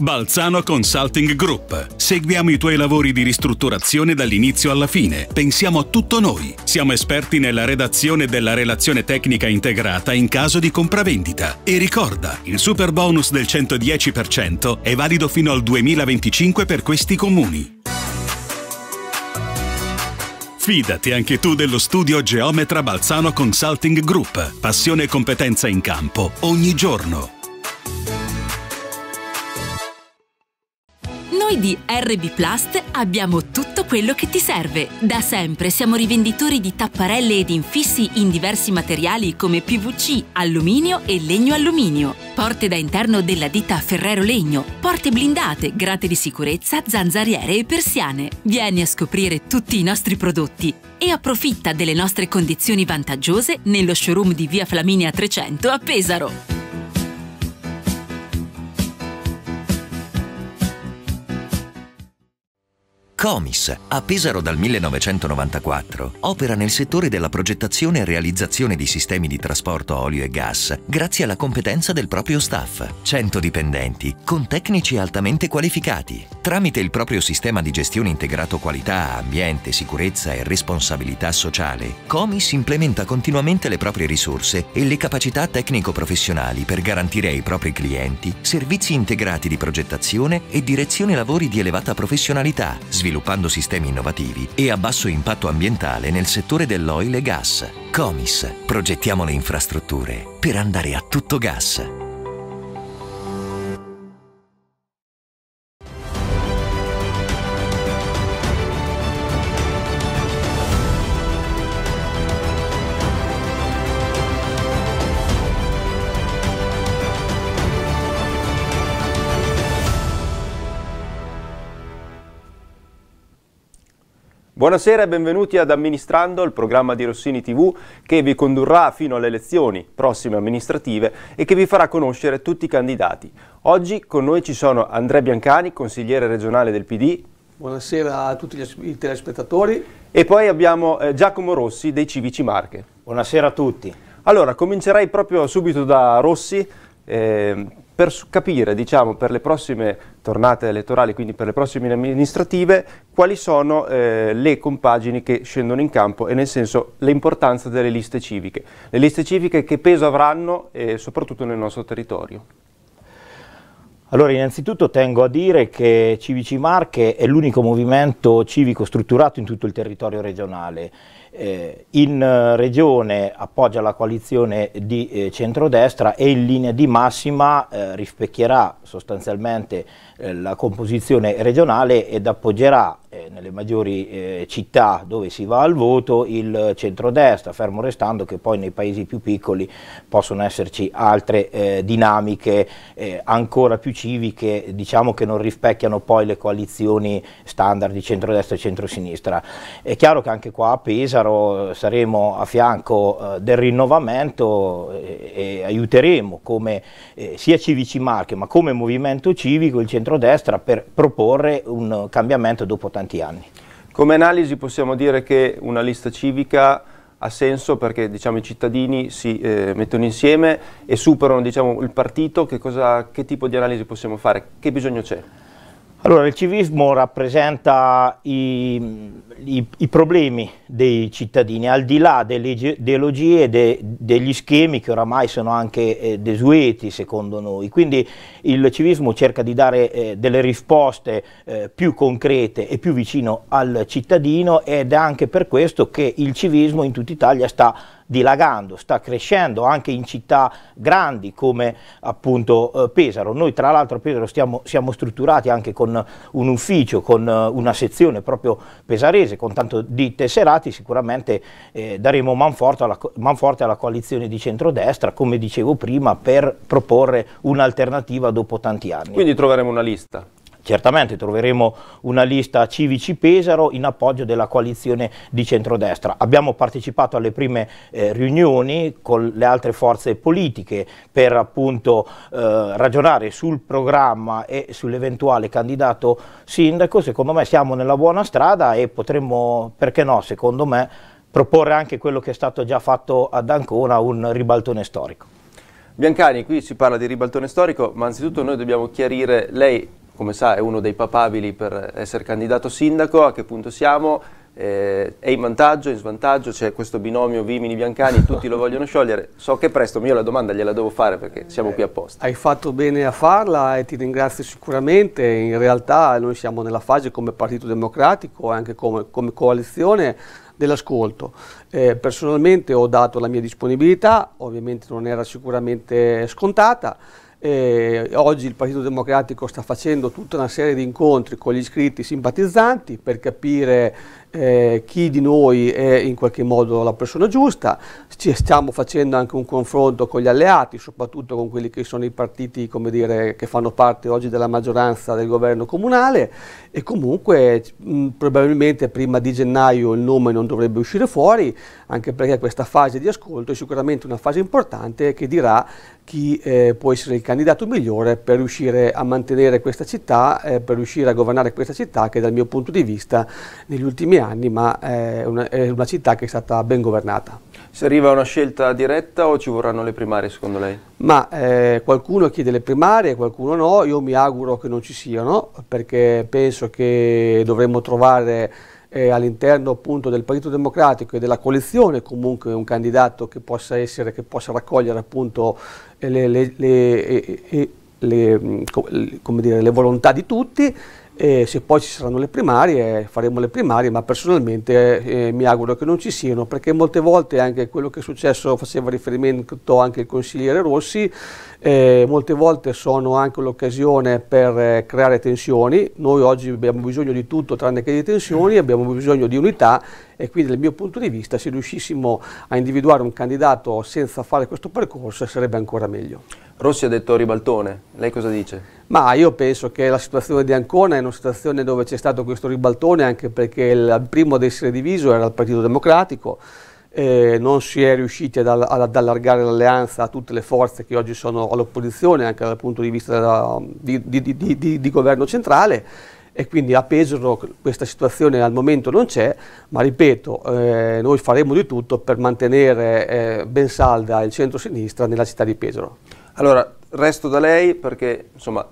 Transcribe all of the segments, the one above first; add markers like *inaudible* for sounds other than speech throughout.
Balzano Consulting Group. Seguiamo i tuoi lavori di ristrutturazione dall'inizio alla fine. Pensiamo a tutto noi. Siamo esperti nella redazione della relazione tecnica integrata in caso di compravendita. E ricorda, il super bonus del 110% è valido fino al 2025 per questi comuni. Fidati anche tu dello studio Geometra Balzano Consulting Group. Passione e competenza in campo ogni giorno. Noi di RB Plast abbiamo tutto quello che ti serve. Da sempre siamo rivenditori di tapparelle ed infissi in diversi materiali come PVC, alluminio e legno alluminio. Porte da interno della ditta Ferrero Legno, porte blindate, grate di sicurezza, zanzariere e persiane. Vieni a scoprire tutti i nostri prodotti e approfitta delle nostre condizioni vantaggiose nello showroom di Via Flaminia 300 a Pesaro. Comis, a Pesaro dal 1994, opera nel settore della progettazione e realizzazione di sistemi di trasporto a olio e gas grazie alla competenza del proprio staff, 100 dipendenti, con tecnici altamente qualificati. Tramite il proprio sistema di gestione integrato qualità, ambiente, sicurezza e responsabilità sociale, Comis implementa continuamente le proprie risorse e le capacità tecnico-professionali per garantire ai propri clienti servizi integrati di progettazione e direzione lavori di elevata professionalità, sviluppo sviluppando sistemi innovativi e a basso impatto ambientale nel settore dell'oil e gas. Comis, progettiamo le infrastrutture per andare a tutto gas. Buonasera e benvenuti ad Amministrando, il programma di Rossini TV che vi condurrà fino alle elezioni prossime amministrative e che vi farà conoscere tutti i candidati. Oggi con noi ci sono Andrea Biancani, consigliere regionale del PD. Buonasera a tutti i telespettatori. E poi abbiamo eh, Giacomo Rossi dei Civici Marche. Buonasera a tutti. Allora, comincerei proprio subito da Rossi. Eh, per capire, diciamo, per le prossime tornate elettorali, quindi per le prossime amministrative, quali sono eh, le compagini che scendono in campo e nel senso l'importanza delle liste civiche. Le liste civiche che peso avranno eh, soprattutto nel nostro territorio. Allora, innanzitutto tengo a dire che Civici Marche è l'unico movimento civico strutturato in tutto il territorio regionale eh, in eh, regione appoggia la coalizione di eh, centrodestra e in linea di massima eh, rispecchierà sostanzialmente eh, la composizione regionale ed appoggerà eh, nelle maggiori città dove si va al voto il centrodestra, fermo restando che poi nei paesi più piccoli possono esserci altre dinamiche ancora più civiche, diciamo che non rispecchiano poi le coalizioni standard di centrodestra e centrosinistra. È chiaro che anche qua a pesa Pesaro eh, saremo a fianco eh, del rinnovamento eh, e, aiuteremo come sia Civici Marche ma come Movimento Civico il centrodestra per proporre un cambiamento dopo tanti anni. Come analisi possiamo dire che una lista civica ha senso perché diciamo, i cittadini si eh, mettono insieme e superano diciamo, il partito, che, cosa, che tipo di analisi possiamo fare? Che bisogno c'è? Allora, il civismo rappresenta i, i, i, problemi dei cittadini, al di là delle ideologie de, degli schemi che oramai sono anche eh, desueti secondo noi. Quindi il civismo cerca di dare eh, delle risposte eh, più concrete e più vicino al cittadino ed è anche per questo che il civismo in tutta Italia sta dilagando, sta crescendo anche in città grandi come appunto eh, Pesaro. Noi tra l'altro a Pesaro stiamo, siamo strutturati anche con un ufficio, con uh, una sezione proprio pesarese, con tanto di tesserati, sicuramente eh, daremo manforte alla, manforte alla coalizione di centrodestra, come dicevo prima, per proporre un'alternativa dopo tanti anni. Quindi troveremo una lista? Certamente troveremo una lista Civici Pesaro in appoggio della coalizione di centrodestra. Abbiamo partecipato alle prime eh, riunioni con le altre forze politiche per appunto eh, ragionare sul programma e sull'eventuale candidato sindaco. Secondo me siamo nella buona strada e potremmo, perché no, secondo me, proporre anche quello che è stato già fatto ad Ancona, un ribaltone storico. Biancani, qui si parla di ribaltone storico, ma anzitutto noi dobbiamo chiarire, lei come sa è uno dei papabili per essere candidato sindaco, a che punto siamo? Eh, è in vantaggio, in svantaggio, c'è questo binomio Vimini-Biancani, tutti lo vogliono sciogliere. So che presto, ma io la domanda gliela devo fare perché siamo qui apposta. Hai fatto bene a farla e ti ringrazio sicuramente. In realtà noi siamo nella fase come Partito Democratico e anche come, come coalizione dell'ascolto. Eh, personalmente ho dato la mia disponibilità, ovviamente non era sicuramente scontata eh, oggi il Partito Democratico sta facendo tutta una serie di incontri con gli iscritti simpatizzanti per capire eh, chi di noi è in qualche modo la persona giusta, ci stiamo facendo anche un confronto con gli alleati, soprattutto con quelli che sono i partiti dire, che fanno parte oggi della maggioranza del governo comunale e comunque mh, probabilmente prima di gennaio il nome non dovrebbe uscire fuori, anche perché questa fase di ascolto è sicuramente una fase importante che dirà chi eh, può essere il candidato migliore per riuscire a mantenere questa città, eh, per riuscire a governare questa città che dal mio punto di vista negli ultimi anni anni, ma è una, è una città che è stata ben governata. Si arriva a una scelta diretta o ci vorranno le primarie secondo lei? Ma eh, qualcuno chiede le primarie, qualcuno no, io mi auguro che non ci siano perché penso che dovremmo trovare eh, all'interno appunto del Partito Democratico e della coalizione comunque un candidato che possa essere, che possa raccogliere appunto le, le, le, le mm, dire, volontà di tutti e se poi ci saranno le primarie faremo le primarie ma personalmente eh, mi auguro che non ci siano perché molte volte anche quello che è successo faceva riferimento anche il consigliere Rossi eh, molte volte sono anche l'occasione per eh, creare tensioni noi oggi abbiamo bisogno di tutto tranne che di tensioni abbiamo bisogno di unità e quindi dal mio punto di vista se riuscissimo a individuare un candidato senza fare questo percorso sarebbe ancora meglio. Rossi ha detto ribaltone, lei cosa dice? Ma io penso che la situazione di Ancona è una situazione dove c'è stato questo ribaltone anche perché il primo ad essere diviso era il Partito Democratico, eh, non si è riusciti ad, ad allargare l'alleanza a tutte le forze che oggi sono all'opposizione anche dal punto di vista della, di, di, di, di governo centrale e quindi a Pesaro questa situazione al momento non c'è, ma ripeto, eh, noi faremo di tutto per mantenere eh, ben salda il centro-sinistra nella città di Pesaro. Allora, resto da lei perché insomma,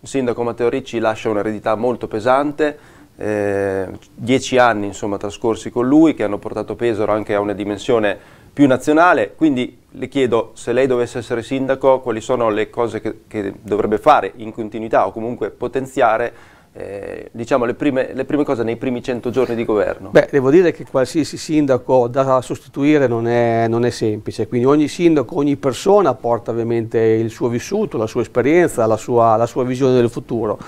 il sindaco Matteo Ricci lascia un'eredità molto pesante, eh, dieci anni insomma, trascorsi con lui che hanno portato Pesaro anche a una dimensione più nazionale, quindi le chiedo se lei dovesse essere sindaco quali sono le cose che, che dovrebbe fare in continuità o comunque potenziare eh, diciamo, le prime, le prime, cose nei primi 100 giorni di governo? Beh, devo dire che qualsiasi sindaco da sostituire non è, non è, semplice, quindi ogni sindaco, ogni persona porta ovviamente il suo vissuto, la sua esperienza, la sua, la sua visione del futuro.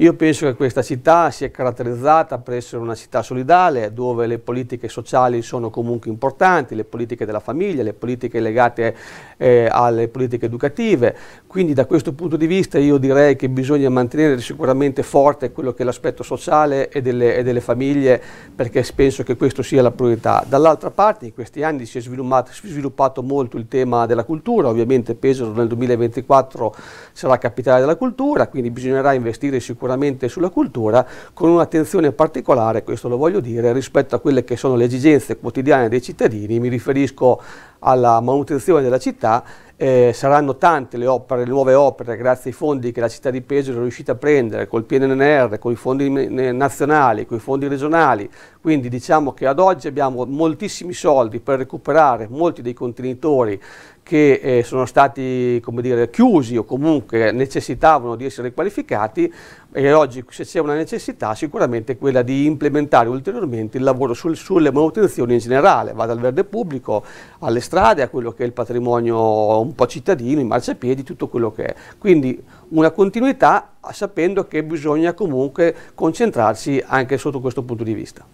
Io penso che questa città sia caratterizzata per essere una città solidale, dove le politiche sociali sono comunque importanti, le politiche della famiglia, le politiche legate eh, alle politiche educative. Quindi da questo punto di vista io direi che bisogna mantenere sicuramente forte quello che è l'aspetto sociale e delle, e delle, famiglie, perché penso che questa sia la priorità. Dall'altra parte in questi anni si è sviluppato, sviluppato molto il tema della cultura, ovviamente Pesaro nel 2024 sarà capitale della cultura, quindi bisognerà investire sicuramente sicuramente sulla cultura con un'attenzione particolare, questo lo voglio dire, rispetto a quelle che sono le esigenze quotidiane dei cittadini, mi riferisco alla manutenzione della città eh, saranno tante le, opere, le nuove opere grazie ai fondi che la città di Pesaro è riuscita a prendere col PNNR, con i fondi nazionali, con i fondi regionali, quindi diciamo che ad oggi abbiamo moltissimi soldi per recuperare molti dei contenitori che eh, sono stati dire, chiusi o comunque necessitavano di essere qualificati e oggi se c'è una necessità sicuramente quella di implementare ulteriormente il lavoro sul, sulle manutenzioni in generale, va dal verde pubblico alle strade, a quello che è il patrimonio un po' cittadino, i marciapiedi, tutto quello che è. Quindi una continuità sapendo che bisogna comunque concentrarsi anche sotto questo punto di vista.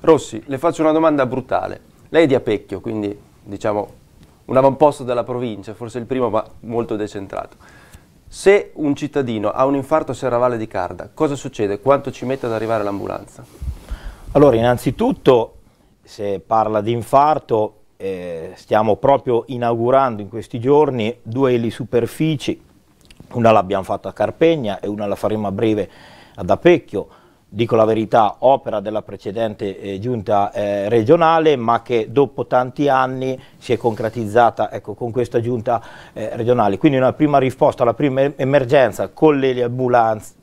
Rossi, le faccio una domanda brutale. Lei è di Apecchio, quindi diciamo un avamposto della provincia, forse il primo ma molto decentrato. Se un cittadino ha un infarto a Serravalle di Carda, cosa succede? Quanto ci mette ad arrivare l'ambulanza? Allora, innanzitutto, se parla di infarto, eh, stiamo proprio inaugurando in questi giorni due elisuperfici, una l'abbiamo fatta a Carpegna e una la faremo a breve ad Apecchio, dico la verità, opera della precedente eh, giunta eh, regionale, ma che dopo tanti anni si è concretizzata ecco, con questa giunta eh, regionale. Quindi una prima risposta alla prima emergenza con le eliambulanze,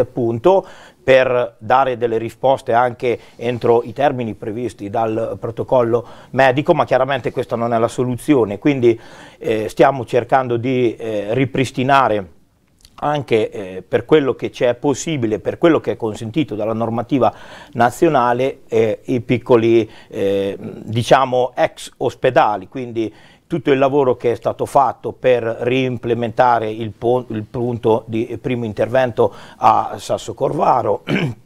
appunto, per dare delle risposte anche entro i termini previsti dal protocollo medico, ma chiaramente questa non è la soluzione, quindi eh, stiamo cercando di eh, ripristinare anche eh, per quello che c'è possibile, per quello che è consentito dalla normativa nazionale, eh, i piccoli eh, diciamo ex ospedali, quindi tutto il lavoro che è stato fatto per reimplementare il, il punto di primo intervento a Sasso Corvaro *clears throat*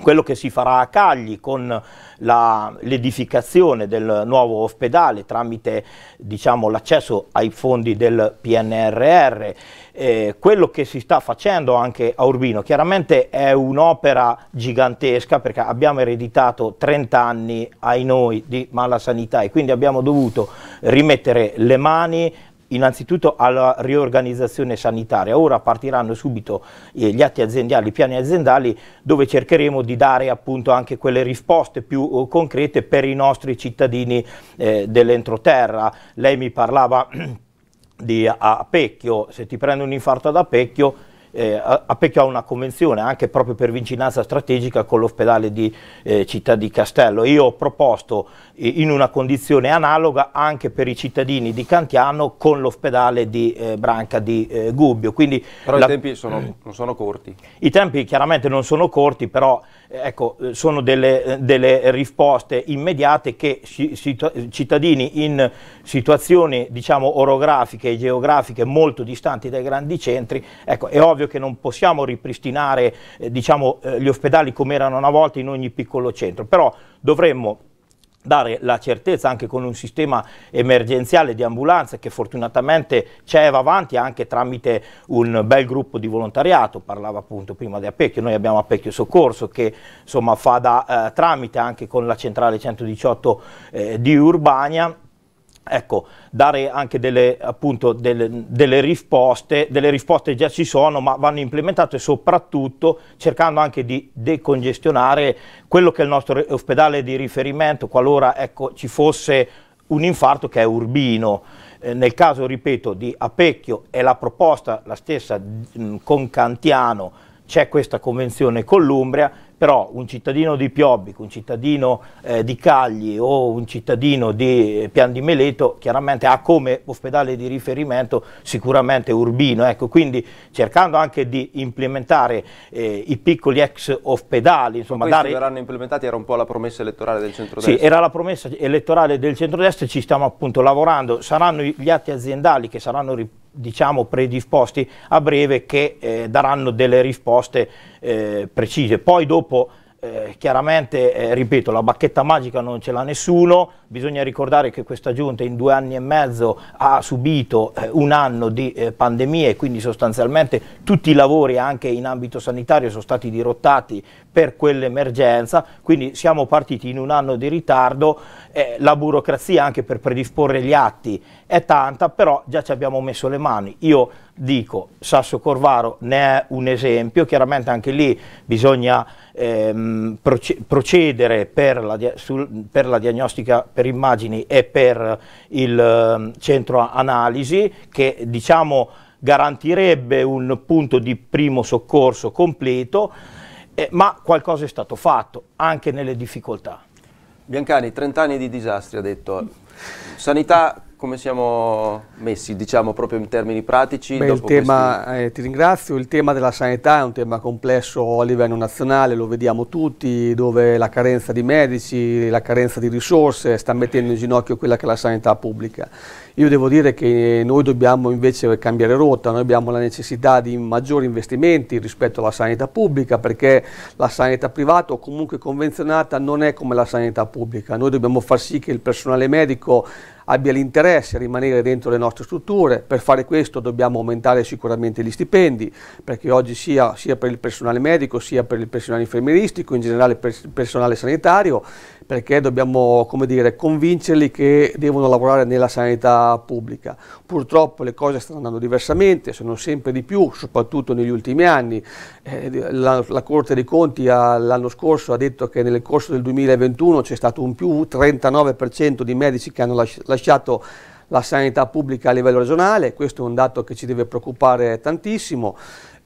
quello che si farà a Cagli con l'edificazione del nuovo ospedale tramite diciamo, l'accesso ai fondi del PNRR, eh, quello che si sta facendo anche a Urbino, chiaramente è un'opera gigantesca perché abbiamo ereditato 30 anni ai noi di mala sanità e quindi abbiamo dovuto rimettere le mani innanzitutto alla riorganizzazione sanitaria. Ora partiranno subito eh, gli atti aziendali, i piani aziendali, dove cercheremo di dare appunto anche quelle risposte più eh, concrete per i nostri cittadini eh, dell'entroterra. Lei mi parlava *clears throat* di Apecchio, se ti prende un infarto ad Apecchio eh, apparecchiò una convenzione anche proprio per vicinanza strategica con l'ospedale di eh, Città di Castello. Io ho proposto eh, in una condizione analoga anche per i cittadini di Cantiano con l'ospedale di eh, Branca di eh, Gubbio. Quindi però la, i tempi sono, non sono corti. I tempi chiaramente non sono corti, però ecco, eh, sono delle, eh, delle, risposte immediate che cittadini in situazioni diciamo, orografiche e geografiche molto distanti dai grandi centri, ecco, è ovvio che non possiamo ripristinare eh, diciamo, eh, gli ospedali come erano una volta in ogni piccolo centro, però dovremmo dare la certezza anche con un sistema emergenziale di ambulanze che fortunatamente c'è e va avanti anche tramite un bel gruppo di volontariato, parlava appunto prima di Apecchio, noi abbiamo Apecchio Soccorso che insomma fa da eh, tramite anche con la centrale 118 eh, di Urbania Ecco, dare anche delle, appunto, delle, delle, risposte, delle risposte già ci sono ma vanno implementate soprattutto cercando anche di decongestionare quello che è il nostro ospedale di riferimento qualora ecco, ci fosse un infarto che è urbino. Eh, nel caso, ripeto, di Apecchio è la proposta la stessa con Cantiano, c'è questa convenzione con l'Umbria, però un cittadino di Piobbico, un cittadino eh, di Cagli o un cittadino di eh, Pian di Meleto chiaramente ha come ospedale di riferimento sicuramente Urbino, ecco, quindi cercando anche di implementare eh, i piccoli ex ospedali. Insomma, questi dare... verranno implementati, era un po' la promessa elettorale del centrodestra. Sì, era la promessa elettorale del centrodestra, ci stiamo appunto lavorando, saranno gli atti aziendali che saranno riportati diciamo predisposti a breve che eh, daranno delle risposte eh, precise. Poi dopo eh, chiaramente, eh, ripeto, la bacchetta magica non ce l'ha nessuno, bisogna ricordare che questa giunta in due anni e mezzo ha subito eh, un anno di eh, pandemia e quindi sostanzialmente tutti i lavori anche in ambito sanitario sono stati dirottati per quell'emergenza, quindi siamo partiti in un anno di ritardo, eh, la burocrazia anche per predisporre gli atti è tanta, però già ci abbiamo messo le mani. Io dico Sasso Corvaro ne è un esempio, chiaramente anche lì bisogna ehm, procedere per la, sul, per la, diagnostica per immagini e per il eh, centro analisi che diciamo garantirebbe un punto di primo soccorso completo, eh, ma qualcosa è stato fatto anche nelle difficoltà. Biancani, 30 anni di disastri ha detto. Sanità come siamo messi, diciamo, proprio in termini pratici? Beh, tema, questi... eh, ti ringrazio, il tema della sanità è un tema complesso a livello nazionale, lo vediamo tutti, dove la carenza di medici, la carenza di risorse sta mettendo in ginocchio quella che è la sanità pubblica. Io devo dire che noi dobbiamo invece cambiare rotta, noi abbiamo la necessità di maggiori investimenti rispetto alla sanità pubblica perché la sanità privata o comunque convenzionata non è come la sanità pubblica. Noi dobbiamo far sì che il personale medico abbia l'interesse a rimanere dentro le nostre strutture. Per fare questo dobbiamo aumentare sicuramente gli stipendi, perché oggi sia, sia per il personale medico, sia per il personale infermieristico, in generale per il personale sanitario, perché dobbiamo dire, convincerli che devono lavorare nella sanità pubblica. Purtroppo le cose stanno andando diversamente, sono sempre di più, soprattutto negli ultimi anni. Eh, la, la, Corte dei Conti l'anno scorso ha detto che nel corso del 2021 c'è stato un più 39% di medici che hanno lasciato la sanità pubblica a livello regionale, questo è un dato che ci deve preoccupare tantissimo.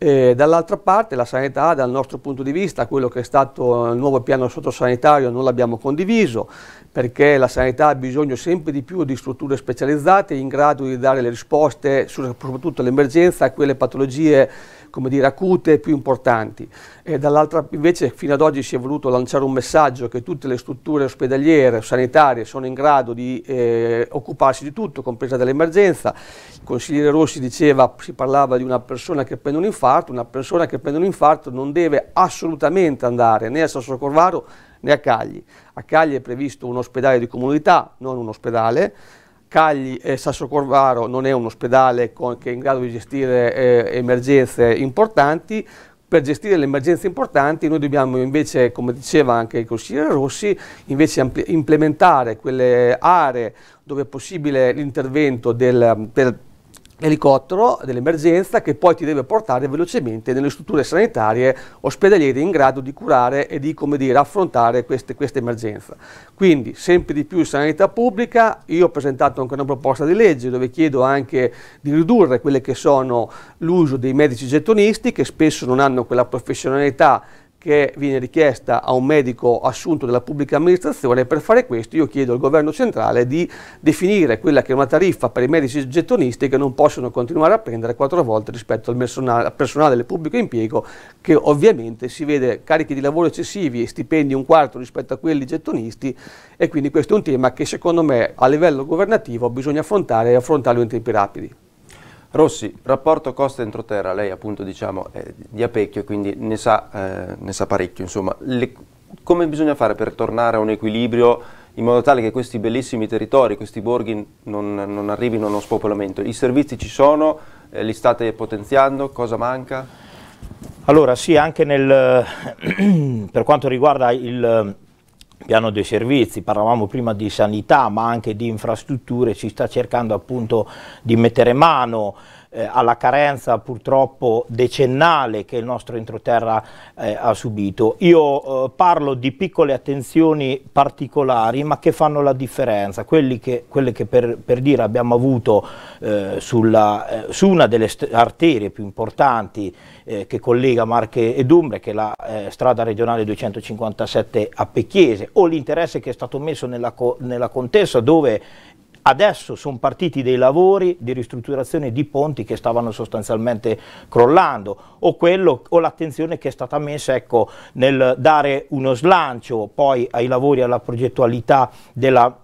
E dall'altra parte la sanità dal nostro punto di vista, quello che è stato il nuovo piano sottosanitario non l'abbiamo condiviso perché la sanità ha bisogno sempre di più di strutture specializzate in grado di dare le risposte soprattutto all'emergenza a quelle patologie come dire, acute e più importanti. dall'altra invece fino ad oggi si è voluto lanciare un messaggio che tutte le strutture ospedaliere, sanitarie sono in grado di eh, occuparsi di tutto, compresa dell'emergenza. Il consigliere Rossi diceva, si parlava di una persona che prende un infarto, una persona che prende un infarto non deve assolutamente andare né a Sasso Corvaro né a Cagli. A Cagli è previsto un ospedale di comunità, non un ospedale, Cagli e Sasso Corvaro non è un ospedale con, che è in grado di gestire eh, emergenze importanti, per gestire le emergenze importanti noi dobbiamo invece, come diceva anche il consigliere Rossi, implementare quelle aree dove è possibile l'intervento del, del elicottero dell'emergenza che poi ti deve portare velocemente nelle strutture sanitarie ospedaliere in grado di curare e di dire, affrontare queste, questa emergenza. Quindi sempre di più sanità pubblica, io ho presentato anche una proposta di legge dove chiedo anche di ridurre quelle che sono l'uso dei medici gettonisti che spesso non hanno quella professionalità che viene richiesta a un medico assunto dalla pubblica amministrazione, per fare questo io chiedo al governo centrale di definire quella che è una tariffa per i medici gettonisti che non possono continuare a prendere quattro volte rispetto al personale del pubblico impiego che ovviamente si vede carichi di lavoro eccessivi e stipendi un quarto rispetto a quelli gettonisti e quindi questo è un tema che secondo me a livello governativo bisogna affrontare e affrontarlo in tempi rapidi. Rossi, rapporto costa entroterra, lei appunto diciamo è di Apecchio, e quindi ne sa, eh, ne sa parecchio, insomma, Le, come bisogna fare per tornare a un equilibrio in modo tale che questi bellissimi territori, questi borghi non, non arrivino a uno spopolamento? I servizi ci sono, eh, li state potenziando, cosa manca? Allora sì, anche nel, *clears throat* per quanto riguarda il piano dei servizi, parlavamo prima di sanità ma anche di infrastrutture, si sta cercando appunto di mettere mano eh, alla carenza purtroppo decennale che il nostro entroterra eh, ha subito. Io eh, parlo di piccole attenzioni particolari ma che fanno la differenza, che, quelle che per, per, dire abbiamo avuto eh, sulla, eh, su una delle arterie più importanti eh, che collega Marche ed Umbre, che è la strada regionale 257 a Pecchiese, o l'interesse che è stato messo nella, co nella contessa dove Adesso sono partiti dei lavori di ristrutturazione di ponti che stavano sostanzialmente crollando o, o l'attenzione che è stata messa ecco, nel dare uno slancio poi ai lavori, e alla progettualità della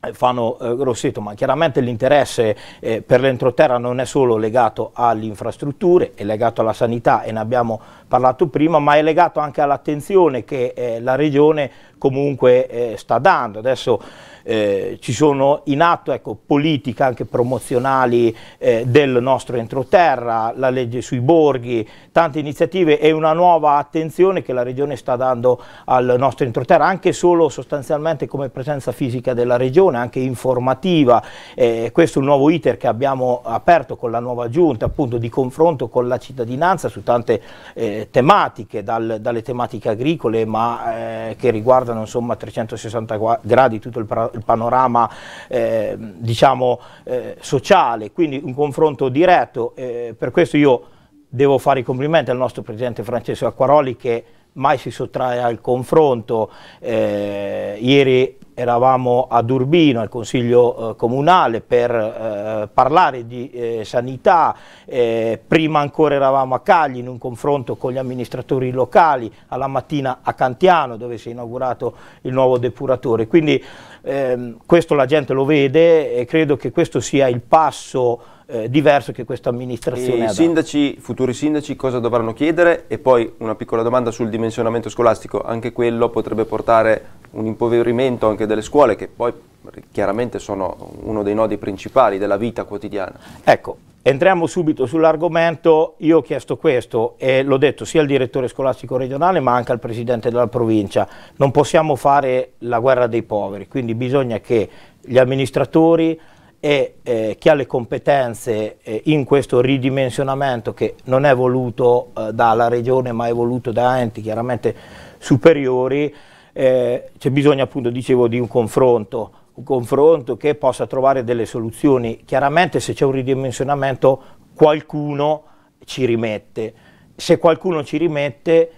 eh, fanno eh, Grosseto, ma chiaramente l'interesse eh, per l'entroterra non è solo legato alle infrastrutture, è legato alla sanità e ne abbiamo parlato prima, ma è legato anche all'attenzione che eh, la Regione comunque eh, sta dando. Adesso eh, ci sono in atto ecco, politiche anche promozionali eh, del nostro entroterra, la legge sui borghi, tante iniziative e una nuova attenzione che la Regione sta dando al nostro entroterra, anche solo sostanzialmente come presenza fisica della Regione, anche informativa. Eh, questo è un nuovo iter che abbiamo aperto con la nuova giunta, appunto di confronto con la cittadinanza su tante eh, tematiche, dal, dalle tematiche agricole ma eh, che riguardano guardano insomma, a 360 gradi tutto il, il panorama eh, diciamo, eh, sociale, quindi un confronto diretto. Eh, per questo io devo fare i complimenti al nostro presidente Francesco Acquaroli che mai si sottrae al confronto. Eh, ieri eravamo ad Urbino al Consiglio eh, Comunale per eh, parlare di eh, sanità, eh, prima ancora eravamo a Cagli in un confronto con gli amministratori locali, alla mattina a Cantiano dove si è inaugurato il nuovo depuratore, quindi ehm, questo la gente lo vede e credo che questo sia il passo eh, diverso che questa amministrazione e ha. I sindaci, futuri sindaci cosa dovranno chiedere? E poi una piccola domanda sul dimensionamento scolastico, anche quello potrebbe portare un impoverimento anche delle scuole che poi chiaramente sono uno dei nodi principali della vita quotidiana. Ecco, entriamo subito sull'argomento, io ho chiesto questo e l'ho detto sia al direttore scolastico regionale ma anche al presidente della provincia, non possiamo fare la guerra dei poveri, quindi bisogna che gli amministratori e eh, chi ha le competenze eh, in questo ridimensionamento che non è voluto eh, dalla regione ma è voluto da enti chiaramente superiori, eh, c'è bisogno appunto, dicevo, di un confronto, un confronto che possa trovare delle soluzioni. Chiaramente se c'è un ridimensionamento qualcuno ci rimette, se qualcuno ci rimette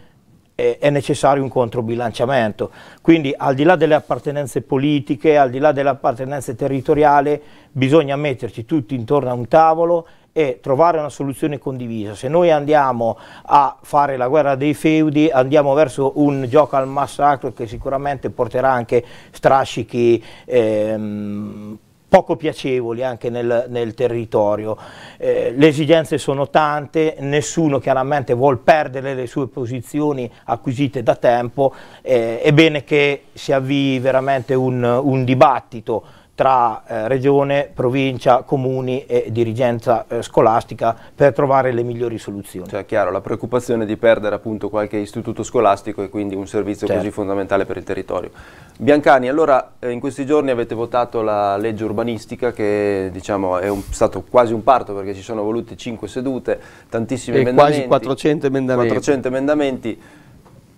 è necessario un controbilanciamento. Quindi al di là delle appartenenze politiche, al di là delle appartenenze territoriali, bisogna metterci tutti intorno a un tavolo e trovare una soluzione condivisa. Se noi andiamo a fare la guerra dei feudi, andiamo verso un gioco al massacro che sicuramente porterà anche strascichi ehm, poco piacevoli anche nel, nel territorio. Eh, le esigenze sono tante, nessuno chiaramente vuole perdere le sue posizioni acquisite da tempo, eh, è bene che si avvii veramente un, un dibattito tra eh, regione, provincia, comuni e dirigenza eh, scolastica per trovare le migliori soluzioni. Cioè, chiaro, la preoccupazione di perdere appunto qualche istituto scolastico e quindi un servizio certo. così fondamentale per il territorio. Biancani, allora eh, in questi giorni avete votato la legge urbanistica che diciamo è un, stato quasi un parto perché ci sono volute cinque sedute, tantissimi e emendamenti. quasi 400 emendamenti. 400 emendamenti.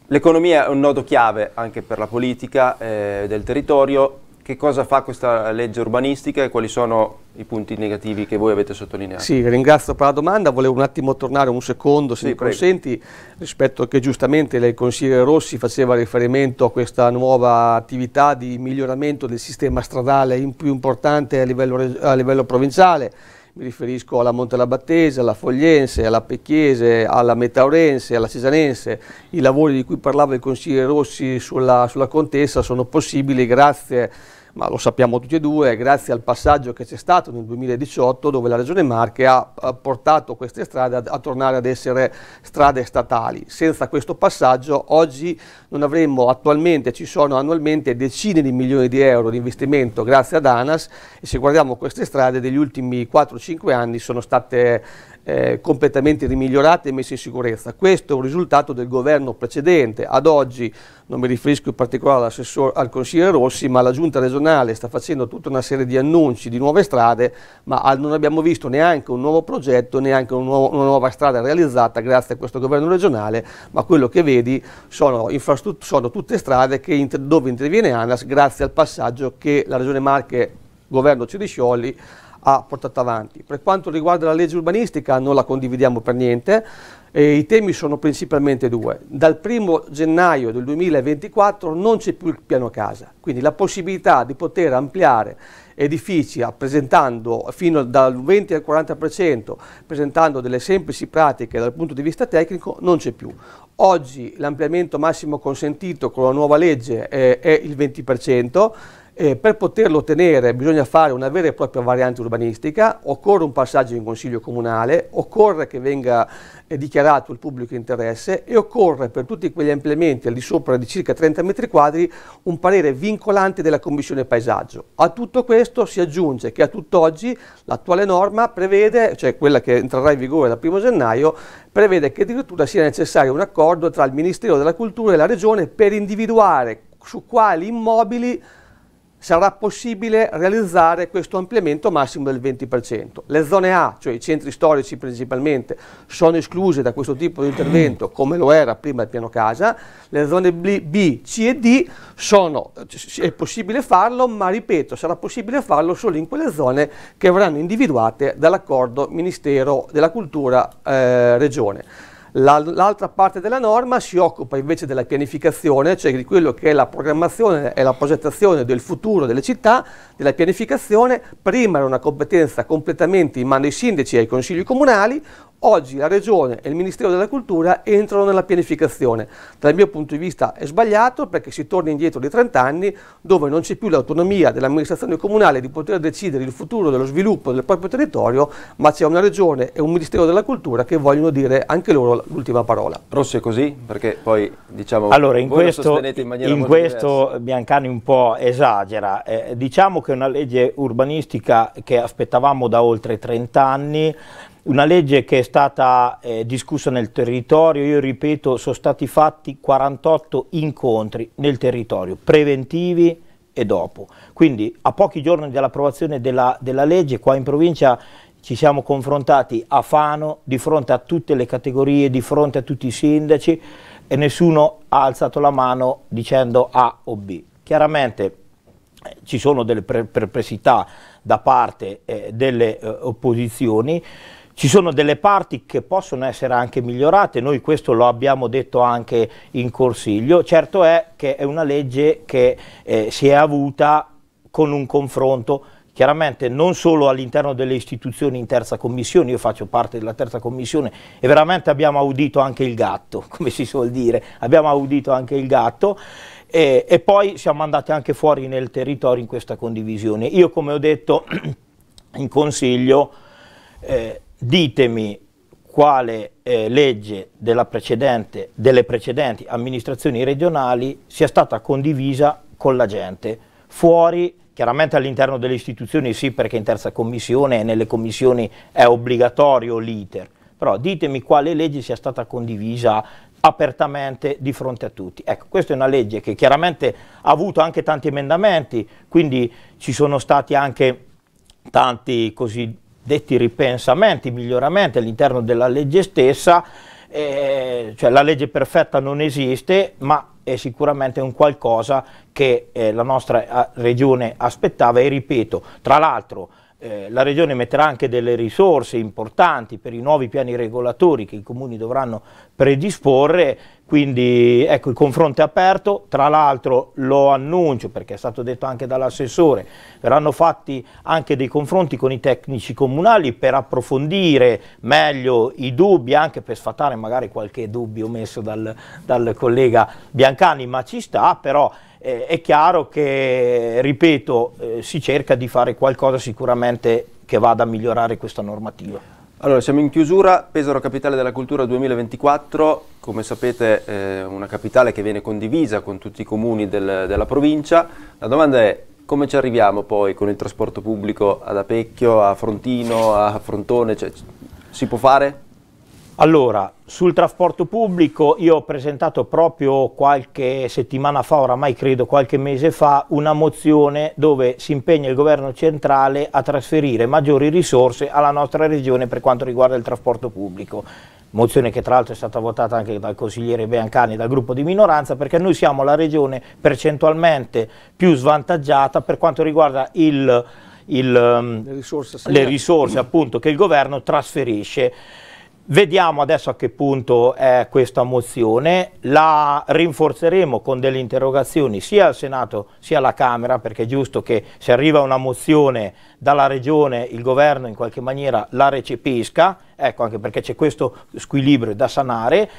L'economia è un nodo chiave anche per la politica eh, del territorio, che cosa fa questa legge urbanistica e quali sono i punti negativi che voi avete sottolineato? Sì, ringrazio per la domanda, volevo un attimo tornare un secondo, se sì, mi prego. consenti, rispetto che giustamente il consigliere Rossi faceva riferimento a questa nuova attività di miglioramento del sistema stradale in più importante a livello, a livello provinciale, mi riferisco alla Montelabattese, alla Fogliense, alla Pecchiese, alla Metaurense, alla Cesanense. I lavori di cui parlava il consigliere Rossi sulla, sulla contessa sono possibili grazie a ma lo sappiamo tutti e due, grazie al passaggio che c'è stato nel 2018 dove la Regione Marche ha, portato queste strade a, a, tornare ad essere strade statali. Senza questo passaggio oggi non avremmo attualmente, ci sono annualmente decine di milioni di euro di investimento grazie ad ANAS e se guardiamo queste strade degli ultimi 4-5 anni sono state eh, completamente rimigliorate e messe in sicurezza. Questo è un risultato del governo precedente. Ad oggi non mi riferisco in particolare al consigliere Rossi, ma la giunta regionale sta facendo tutta una serie di annunci di nuove strade, ma non abbiamo visto neanche un nuovo progetto, neanche un nuovo, una nuova strada realizzata grazie a questo governo regionale, ma quello che vedi sono, sono tutte strade inter dove interviene ANAS grazie al passaggio che la Regione Marche, governo Ciriscioli, ha portato avanti. Per quanto riguarda la legge urbanistica non la condividiamo per niente, eh, i temi sono principalmente due. Dal 1 gennaio del 2024 non c'è più il piano casa, quindi la possibilità di poter ampliare edifici presentando fino dal 20 al 40%, presentando delle semplici pratiche dal punto di vista tecnico, non c'è più. Oggi l'ampliamento massimo consentito con la nuova legge eh, è il 20%, eh, per poterlo ottenere bisogna fare una vera e propria variante urbanistica, occorre un passaggio in consiglio comunale, occorre che venga eh, dichiarato il pubblico interesse e occorre per tutti quegli implementi al di sopra di circa 30 metri quadri un parere vincolante della Commissione Paesaggio. A tutto questo si aggiunge che a tutt'oggi l'attuale norma prevede, cioè quella che entrerà in vigore dal 1 gennaio, prevede che addirittura sia necessario un accordo tra il Ministero della Cultura e la Regione per individuare su quali immobili sarà possibile realizzare questo ampliamento massimo del 20%. Le zone A, cioè i centri storici principalmente, sono escluse da questo tipo di intervento mm. come lo era prima il piano casa, le zone B, B C e D sono, eh, è possibile farlo, ma ripeto, sarà possibile farlo solo in quelle zone che verranno individuate dall'accordo Ministero della Cultura eh, Regione. L'altra parte della norma si occupa invece della pianificazione, cioè di quello che è la programmazione e la progettazione del futuro delle città, della pianificazione, prima era una competenza completamente in mano ai sindaci e ai consigli comunali, Oggi la Regione e il Ministero della Cultura entrano nella pianificazione. Dal mio punto di vista è sbagliato perché si torna indietro di 30 anni dove non c'è più l'autonomia dell'amministrazione comunale di poter decidere il futuro dello sviluppo del proprio territorio, ma c'è una Regione e un Ministero della Cultura che vogliono dire anche loro l'ultima parola. Rossi è così? Perché poi diciamo... Allora, in questo, in in questo Biancani un po' esagera. Eh, diciamo che è una legge urbanistica che aspettavamo da oltre 30 anni una legge che è stata eh, discussa nel territorio, io ripeto, sono stati fatti 48 incontri nel territorio, preventivi e dopo. Quindi a pochi giorni dall'approvazione della, della legge qua in provincia ci siamo confrontati a Fano, di fronte a tutte le categorie, di fronte a tutti i sindaci e nessuno ha alzato la mano dicendo A o B. Chiaramente eh, ci sono delle perplessità da parte eh, delle eh, opposizioni, ci sono delle parti che possono essere anche migliorate, noi questo lo abbiamo detto anche in Consiglio, certo è che è una legge che eh, si è avuta con un confronto chiaramente non solo all'interno delle istituzioni in terza commissione, io faccio parte della terza commissione e veramente abbiamo audito anche il gatto, *laughs* come si suol dire, abbiamo audito anche il gatto e, e poi siamo andati anche fuori nel territorio in questa condivisione. Io come ho detto *clears throat* in consiglio eh, ditemi quale eh, legge precedente, delle precedenti amministrazioni regionali sia stata condivisa con la gente, fuori chiaramente all'interno delle istituzioni sì perché in terza commissione e nelle commissioni è obbligatorio l'iter, però ditemi quale legge sia stata condivisa apertamente di fronte a tutti. Ecco, questa è una legge che chiaramente ha avuto anche tanti emendamenti, quindi ci sono stati anche tanti così detti ripensamenti, miglioramenti all'interno della legge stessa, eh, cioè la legge perfetta non esiste, ma è sicuramente un qualcosa che eh, la nostra eh, regione aspettava e ripeto, tra l'altro eh, la Regione metterà anche delle risorse importanti per i nuovi piani regolatori che i comuni dovranno predisporre, quindi ecco il confronto è aperto, tra l'altro lo annuncio perché è stato detto anche dall'assessore, verranno fatti anche dei confronti con i tecnici comunali per approfondire meglio i dubbi, anche per sfatare magari qualche dubbio messo dal, dal collega Biancani, ma ci sta però eh, è chiaro che, ripeto, eh, si cerca di fare qualcosa sicuramente che vada a migliorare questa normativa. Allora, siamo in chiusura, Pesaro Capitale della Cultura 2024, come sapete eh, una capitale che viene condivisa con tutti i comuni del, della provincia. La domanda è come ci arriviamo poi con il trasporto pubblico ad Apecchio, a Frontino, a Frontone? Cioè, si può fare? Allora, sul trasporto pubblico io ho presentato proprio qualche settimana fa, oramai credo qualche mese fa, una mozione dove si impegna il governo centrale a trasferire maggiori risorse alla nostra regione per quanto riguarda il trasporto pubblico. Mozione che tra l'altro è stata votata anche dal consigliere Beancani dal gruppo di minoranza perché noi siamo la regione percentualmente più svantaggiata per quanto riguarda il, il, ehm, le risorse, le risorse appunto, che il governo trasferisce. Vediamo adesso a che punto è questa mozione, la rinforzeremo con delle interrogazioni sia al Senato sia alla Camera perché è giusto che se arriva una mozione dalla Regione il Governo in qualche maniera la recepisca, ecco anche perché c'è questo squilibrio da sanare.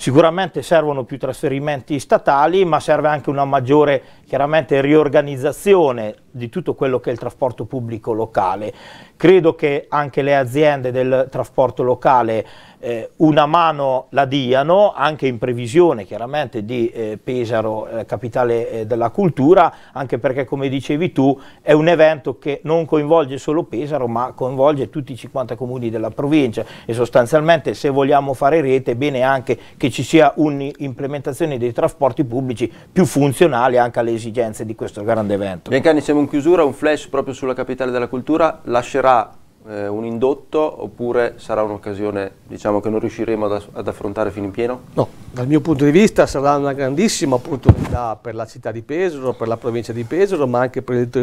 Sicuramente servono più trasferimenti statali, ma serve anche una maggiore riorganizzazione di tutto quello che è il trasporto pubblico locale. Credo che anche le aziende del trasporto locale eh, una mano la diano, anche in previsione chiaramente di eh, Pesaro, eh, capitale eh, della cultura, anche perché come dicevi tu è un evento che non coinvolge solo Pesaro ma coinvolge tutti i 50 comuni della provincia e sostanzialmente se vogliamo fare rete è bene anche che ci sia un'implementazione dei trasporti pubblici più funzionali anche alle esigenze di questo grande evento. Biancani siamo in chiusura, un flash proprio sulla capitale della cultura, lascerà eh, un indotto oppure sarà un'occasione diciamo, che non riusciremo ad, ad, affrontare fino in pieno? No, dal mio punto di vista sarà una grandissima opportunità per la città di Pesaro, per la provincia di Pesaro, ma anche per l'intero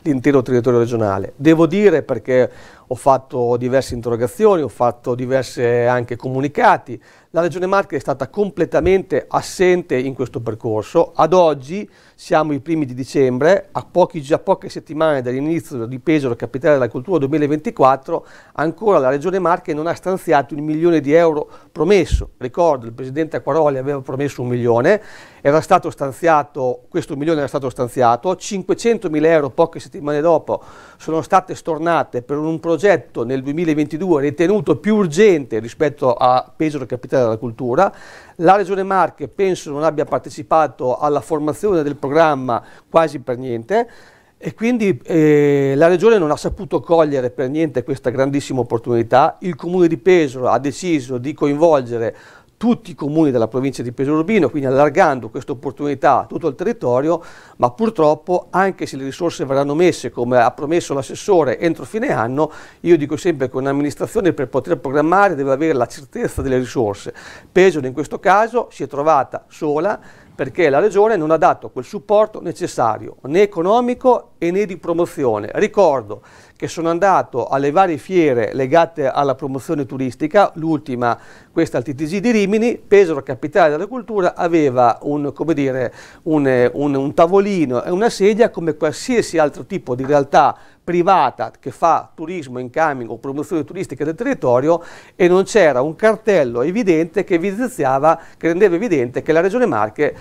territorio, territorio regionale. Devo dire perché ho fatto diverse interrogazioni, ho fatto diversi anche comunicati. La Regione Marche è stata completamente assente in questo percorso. Ad oggi siamo i primi di dicembre, a, pochi, a poche settimane dall'inizio di Pesaro Capitale della Cultura 2024, ancora la Regione Marche non ha stanziato il milione di euro promesso. Ricordo, il Presidente Acquaroli aveva promesso un milione, era stato stanziato, questo milione era stato stanziato, 500 mila euro poche settimane dopo sono state stornate per un progetto progetto nel 2022 ritenuto più urgente rispetto a Pesaro Capitale della Cultura. La Regione Marche penso non abbia partecipato alla formazione del programma quasi per niente e quindi eh, la Regione non ha saputo cogliere per niente questa grandissima opportunità. Il Comune di Pesaro ha deciso di coinvolgere tutti i comuni della provincia di Urbino, quindi allargando questa opportunità a tutto il territorio, ma purtroppo anche se le risorse verranno messe, come ha promesso l'assessore, entro fine anno, io dico sempre che un'amministrazione per poter programmare deve avere la certezza delle risorse. Pesaro in questo caso si è trovata sola perché la Regione non ha dato quel supporto necessario, né economico né di promozione. Ricordo che sono andato alle varie fiere legate alla promozione turistica, l'ultima questa al TTG di Rimini, Pesaro Capitale della Cultura aveva un, dire, un, un, un tavolino e una sedia come qualsiasi altro tipo di realtà privata che fa turismo in camion o promozione turistica del territorio e non c'era un cartello evidente che evidenziava, che rendeva evidente che la Regione Marche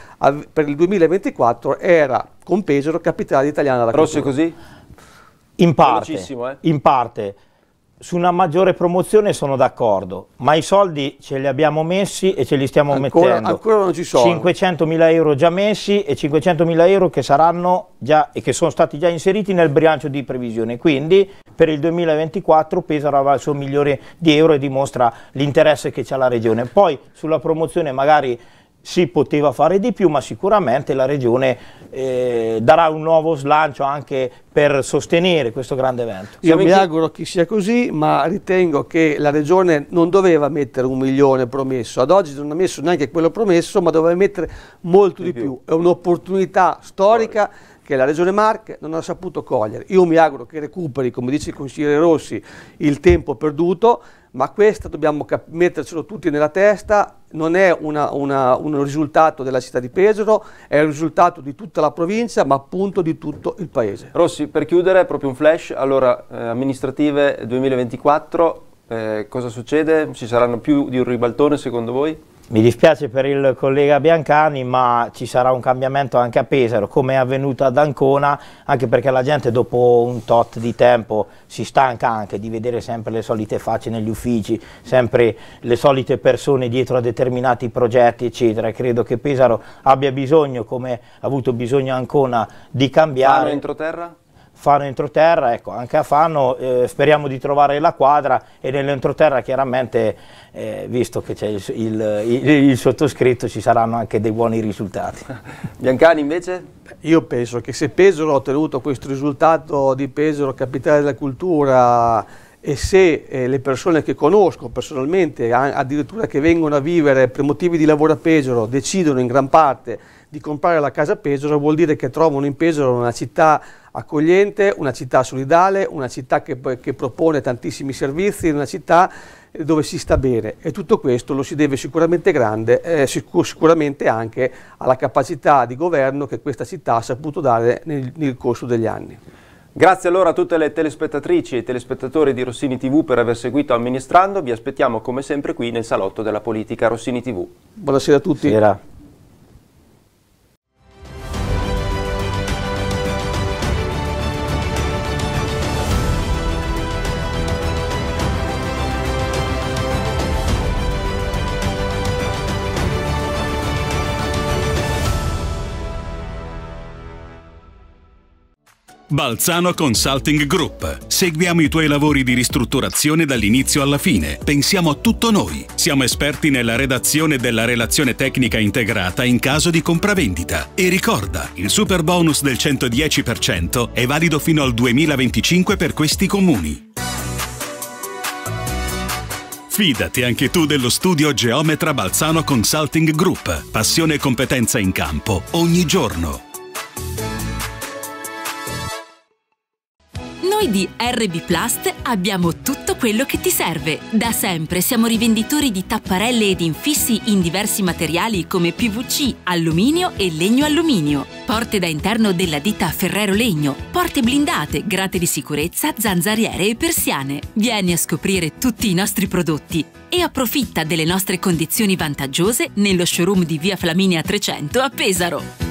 per il 2024 era con Pesaro capitale italiana della Rossi cultura. così? In parte, eh? in parte, su una maggiore promozione sono d'accordo, ma i soldi ce li abbiamo messi e ce li stiamo ancora, mettendo. Ancora non ci sono. 500.000 euro già messi e 500.000 euro che saranno già e che sono stati già inseriti nel bilancio di previsione. Quindi per il 2024 Pesaro avrà il suo milione di euro e dimostra l'interesse che c'è la regione. Poi sulla promozione magari si poteva fare di più, ma sicuramente la Regione eh, darà un nuovo slancio anche per sostenere questo grande evento. Io mi auguro che sia così, ma ritengo che la Regione non doveva mettere un milione promesso, ad oggi non ha messo neanche quello promesso, ma doveva mettere molto di, di più. più. È un'opportunità storica che la Regione Marche non ha saputo cogliere. Io mi auguro che recuperi, come dice il consigliere Rossi, il tempo perduto, ma questo dobbiamo mettercelo tutti nella testa, non è una, una, un risultato della città di Pesaro, è un risultato di tutta la provincia, ma appunto di tutto il paese. Rossi, per chiudere proprio un flash, allora eh, amministrative 2024, eh, cosa succede? Ci saranno più di un ribaltone secondo voi? Mi dispiace per il collega Biancani, ma ci sarà un cambiamento anche a Pesaro, come è avvenuto ad Ancona, anche perché la gente dopo un tot di tempo si stanca anche di vedere sempre le solite facce negli uffici, sempre le solite persone dietro a determinati progetti, eccetera. E credo che Pesaro abbia bisogno, come ha avuto bisogno Ancona, di cambiare... Piano entroterra? Fano entroterra, ecco, anche a Fano eh, speriamo di trovare la quadra e nell'entroterra chiaramente, eh, visto che c'è il, il, il, il, sottoscritto, ci saranno anche dei buoni risultati. *laughs* Biancani invece? Io penso che se Pesaro ha ottenuto questo risultato di Pesaro, capitale della cultura, e se eh, le persone che conosco personalmente, addirittura che vengono a vivere per motivi di lavoro a Pesaro, decidono in gran parte di comprare la casa a Pesaro, vuol dire che trovano in Pesaro una città accogliente, una città solidale, una città che, che propone tantissimi servizi, una città eh, dove si sta bene e tutto questo lo si deve sicuramente grande, eh, sicur sicuramente anche alla capacità di governo che questa città ha saputo dare nel, nel corso degli anni. Grazie allora a tutte le telespettatrici e telespettatori di Rossini TV per aver seguito Amministrando, vi aspettiamo come sempre qui nel salotto della politica Rossini TV. Buonasera a tutti. Sera. Balzano Consulting Group. Seguiamo i tuoi lavori di ristrutturazione dall'inizio alla fine. Pensiamo a tutto noi. Siamo esperti nella redazione della relazione tecnica integrata in caso di compravendita. E ricorda, il super bonus del 110% è valido fino al 2025 per questi comuni. Fidati anche tu dello studio Geometra Balzano Consulting Group. Passione e competenza in campo ogni giorno. Noi di RB Plast abbiamo tutto quello che ti serve. Da sempre siamo rivenditori di tapparelle ed infissi in diversi materiali come PVC, alluminio e legno alluminio. Porte da interno della ditta Ferrero Legno, porte blindate, grate di sicurezza, zanzariere e persiane. Vieni a scoprire tutti i nostri prodotti e approfitta delle nostre condizioni vantaggiose nello showroom di Via Flaminia 300 a Pesaro.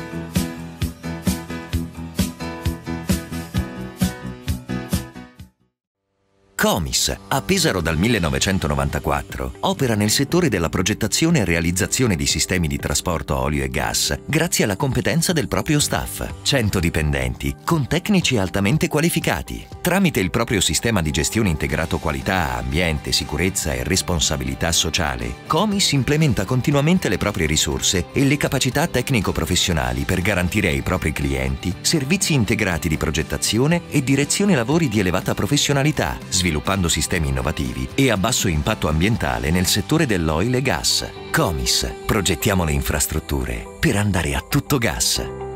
Comis, a Pesaro dal 1994, opera nel settore della progettazione e realizzazione di sistemi di trasporto a olio e gas grazie alla competenza del proprio staff, 100 dipendenti, con tecnici altamente qualificati. Tramite il proprio sistema di gestione integrato qualità, ambiente, sicurezza e responsabilità sociale, Comis implementa continuamente le proprie risorse e le capacità tecnico-professionali per garantire ai propri clienti servizi integrati di progettazione e direzione lavori di elevata professionalità, sviluppo sviluppando sistemi innovativi e a basso impatto ambientale nel settore dell'oil e gas. Comis, progettiamo le infrastrutture per andare a tutto gas.